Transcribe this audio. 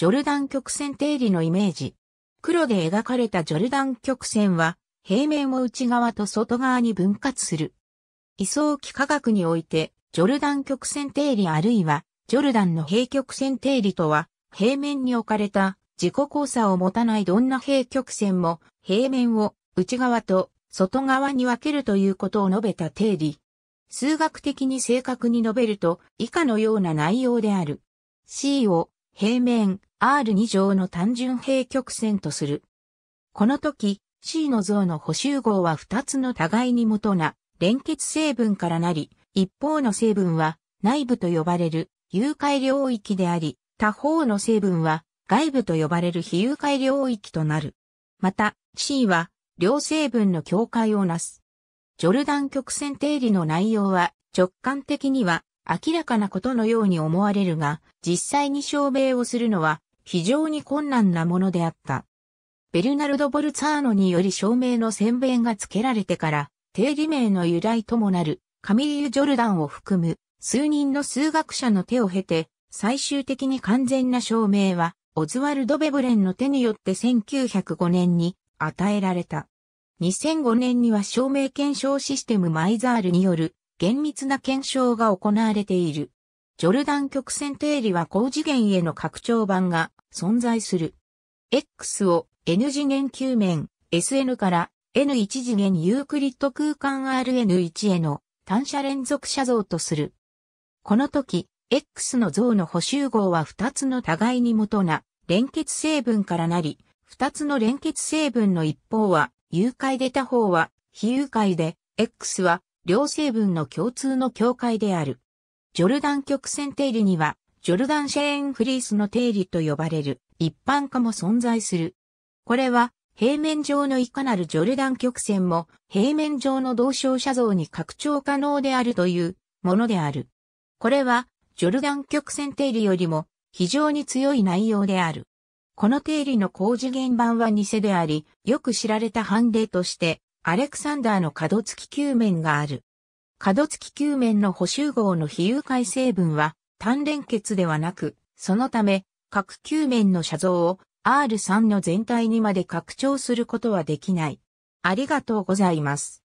ジョルダン曲線定理のイメージ。黒で描かれたジョルダン曲線は、平面を内側と外側に分割する。位相幾科学において、ジョルダン曲線定理あるいは、ジョルダンの平曲線定理とは、平面に置かれた自己交差を持たないどんな平曲線も、平面を内側と外側に分けるということを述べた定理。数学的に正確に述べると、以下のような内容である。C を平面、R2 乗の単純平曲線とする。この時、C の像の補集合は2つの互いに元な連結成分からなり、一方の成分は内部と呼ばれる有拐領域であり、他方の成分は外部と呼ばれる非有拐領域となる。また、C は両成分の境界をなす。ジョルダン曲線定理の内容は直感的には明らかなことのように思われるが、実際に証明をするのは非常に困難なものであった。ベルナルド・ボルツァーノにより証明の宣弁が付けられてから、定義名の由来ともなる、カミリユ・ジョルダンを含む、数人の数学者の手を経て、最終的に完全な証明は、オズワルド・ベブレンの手によって1905年に与えられた。2005年には証明検証システムマイザールによる厳密な検証が行われている。ジョルダン曲線定理は高次元への拡張版が存在する。X を N 次元球面 SN から N1 次元ユークリッド空間 Rn1 への単車連続写像とする。この時、X の像の補集合は2つの互いに元な連結成分からなり、2つの連結成分の一方は有解で他方は非有解で、X は両成分の共通の境界である。ジョルダン曲線定理には、ジョルダンシェーンフリースの定理と呼ばれる一般化も存在する。これは、平面上のいかなるジョルダン曲線も、平面上の同照写像に拡張可能であるというものである。これは、ジョルダン曲線定理よりも非常に強い内容である。この定理の工事元版は偽であり、よく知られた判例として、アレクサンダーの角付き球面がある。角付き球面の補修号の比喩解成分は単連結ではなく、そのため、各球面の写像を R3 の全体にまで拡張することはできない。ありがとうございます。